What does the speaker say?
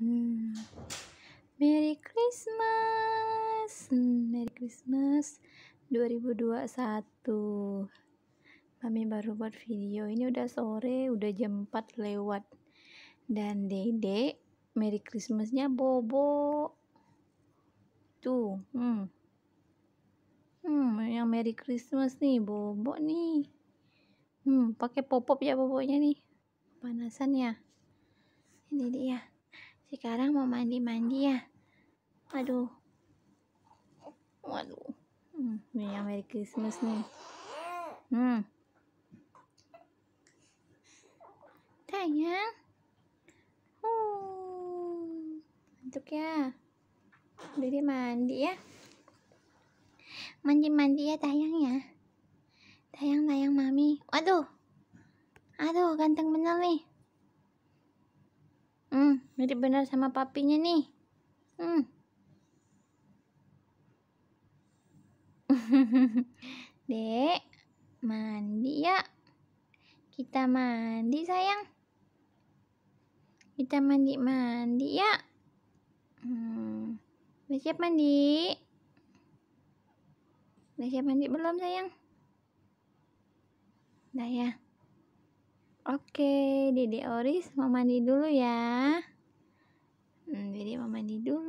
Hmm. Merry Christmas. Hmm, Merry Christmas 2021. Mami baru buat video. Ini udah sore, udah jam 4 lewat. Dan Dede Merry Christmasnya Bobo. Tuh, hmm. Hmm, yang Merry Christmas nih Bobo nih. Hmm, pakai popop ya bobonya nih. Panasan ya. Ini dia. Sekarang mau mandi-mandi ya. Aduh. Waduh. Hmm, ini Merry Christmas nih. Hmm. Sayang. Untuk hmm, ya. Jadi mandi ya. Mandi-mandi ya tayang ya. Tayang-tayang mami. Waduh. Aduh, ganteng bener nih. Mirip benar sama papinya nih. Hmm. Dek, mandi ya. Kita mandi sayang. Kita mandi-mandi ya. Hmm. Udah siap mandi? Udah siap mandi belum sayang? Udah ya. Oke, Dede Oris mau mandi dulu ya. Hmm, jadi Mama Didu